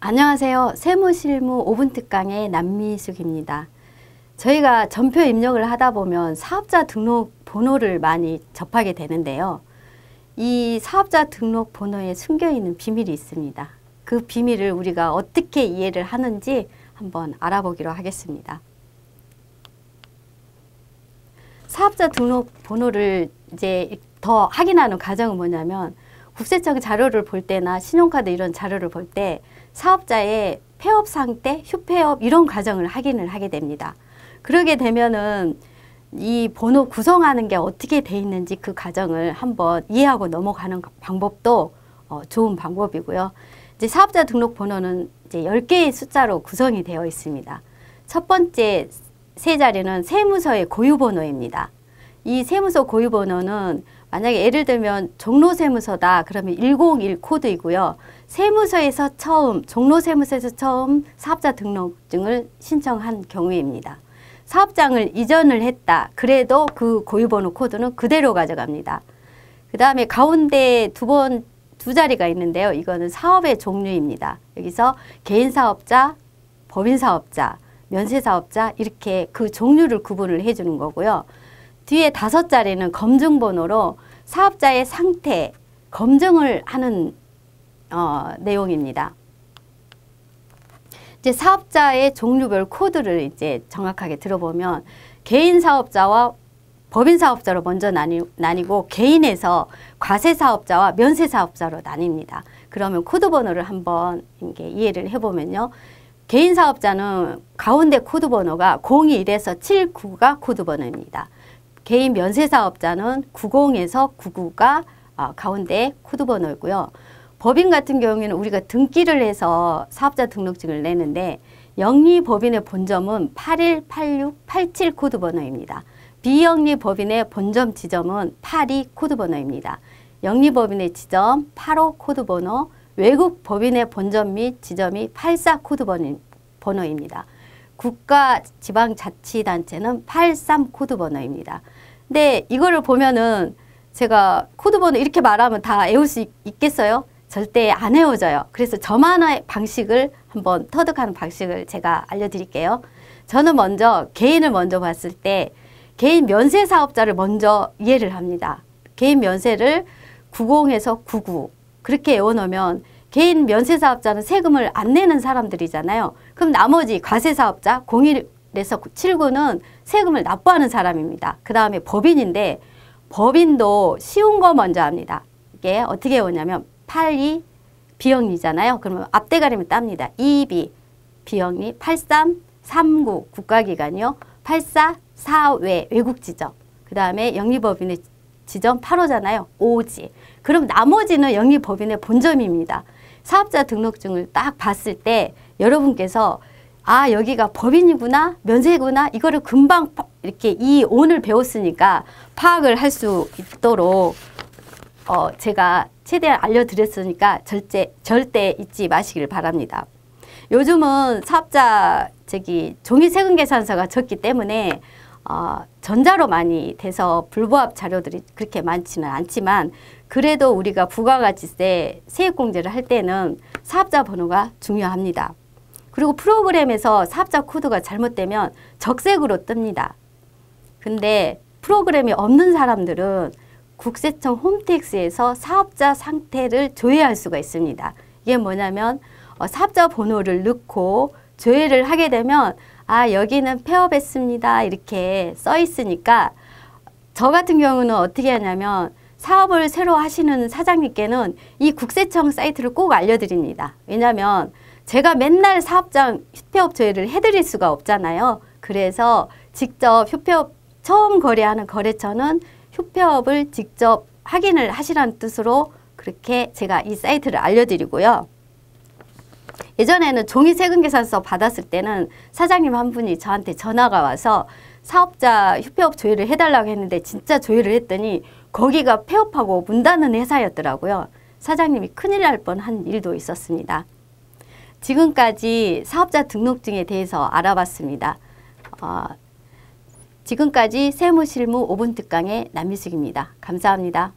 안녕하세요. 세무실무 5분 특강의 남미숙입니다. 저희가 전표 입력을 하다 보면 사업자 등록 번호를 많이 접하게 되는데요. 이 사업자 등록 번호에 숨겨 있는 비밀이 있습니다. 그 비밀을 우리가 어떻게 이해를 하는지 한번 알아보기로 하겠습니다. 사업자 등록 번호를 이제 더 확인하는 과정은 뭐냐면 국세청 자료를 볼 때나 신용카드 이런 자료를 볼 때 사업자의 폐업 상태, 휴폐업 이런 과정을 확인을 하게 됩니다. 그러게 되면은 이 번호 구성하는 게 어떻게 돼 있는지 그 과정을 한번 이해하고 넘어가는 방법도 어, 좋은 방법이고요. 이제 사업자 등록 번호는 이제 10개의 숫자로 구성이 되어 있습니다. 첫 번째 세 자리는 세무서의 고유번호입니다. 이 세무서 고유번호는 만약에 예를 들면 종로세무서다 그러면 101 코드이고요. 세무서에서 처음 종로세무서에서 처음 사업자 등록증을 신청한 경우입니다. 사업장을 이전을 했다. 그래도 그 고유번호 코드는 그대로 가져갑니다. 그 다음에 가운데 두 번, 두 자리가 있는데요. 이거는 사업의 종류입니다. 여기서 개인사업자, 법인사업자, 면세사업자 이렇게 그 종류를 구분을 해주는 거고요. 뒤에 다섯 자리는 검증번호로 사업자의 상태, 검증을 하는 어, 내용입니다. 이제 사업자의 종류별 코드를 이제 정확하게 들어보면 개인 사업자와 법인 사업자로 먼저 나뉘, 나뉘고 개인에서 과세 사업자와 면세 사업자로 나뉩니다. 그러면 코드 번호를 한번 이해를 해보면요. 개인 사업자는 가운데 코드 번호가 0 1에서 79가 코드 번호입니다. 개인 면세사업자는 90에서 99가 어, 가운데 코드 번호이고요. 법인 같은 경우에는 우리가 등기를 해서 사업자 등록증을 내는데 영리 법인의 본점은 818687 코드 번호입니다. 비영리 법인의 본점 지점은 82 코드 번호입니다. 영리 법인의 지점 85 코드 번호, 외국 법인의 본점 및 지점이 84 코드 번호입니다. 국가 지방자치단체는 83 코드 번호입니다. 근데 이거를 보면은 제가 코드 번호 이렇게 말하면 다 외울 수 있, 겠어요 절대 안 외워져요. 그래서 저만의 방식을 한번 터득하는 방식을 제가 알려드릴게요. 저는 먼저 개인을 먼저 봤을 때 개인 면세 사업자를 먼저 이해를 합니다. 개인 면세를 90에서 99 그렇게 외워놓으면 개인 면세사업자는 세금을 안 내는 사람들이잖아요. 그럼 나머지 과세사업자 01에서 79는 세금을 납부하는 사람입니다. 그 다음에 법인인데 법인도 쉬운 거 먼저 합니다. 이게 어떻게 오냐면 82 비영리잖아요. 그러면 앞대가리면 땁니다. 22 비영리 83 39 국가기관이요. 84 4 외 외국 지점 그 다음에 영리법인의 지점 8호잖아요. 5지. 그럼 나머지는 영리법인의 본점입니다. 사업자 등록증을 딱 봤을 때 여러분께서 아 여기가 법인이구나 면세구나 이거를 금방 이렇게 이 오늘 배웠으니까 파악을 할 수 있도록 어, 제가 최대한 알려드렸으니까 절제, 절대 잊지 마시길 바랍니다. 요즘은 사업자 저기 종이 세금 계산서가 적기 때문에 어, 전자로 많이 돼서 불보합 자료들이 그렇게 많지는 않지만 그래도 우리가 부가가치세 세액공제를 할 때는 사업자 번호가 중요합니다. 그리고 프로그램에서 사업자 코드가 잘못되면 적색으로 뜹니다. 근데 프로그램이 없는 사람들은 국세청 홈택스에서 사업자 상태를 조회할 수가 있습니다. 이게 뭐냐면 어, 사업자 번호를 넣고 조회를 하게 되면 아 여기는 폐업했습니다 이렇게 써 있으니까 저 같은 경우는 어떻게 하냐면 사업을 새로 하시는 사장님께는 이 국세청 사이트를 꼭 알려드립니다. 왜냐하면 제가 맨날 사업장 휴폐업 조회를 해드릴 수가 없잖아요. 그래서 직접 휴폐업 처음 거래하는 거래처는 휴폐업을 직접 확인을 하시라는 뜻으로 그렇게 제가 이 사이트를 알려드리고요. 예전에는 종이 세금 계산서 받았을 때는 사장님 한 분이 저한테 전화가 와서 사업자 휴폐업 조회를 해달라고 했는데 진짜 조회를 했더니 거기가 폐업하고 문 닫는 회사였더라고요. 사장님이 큰일 날 뻔 한 일도 있었습니다. 지금까지 사업자 등록증에 대해서 알아봤습니다. 어, 지금까지 세무실무 5분 특강의 남미숙입니다. 감사합니다.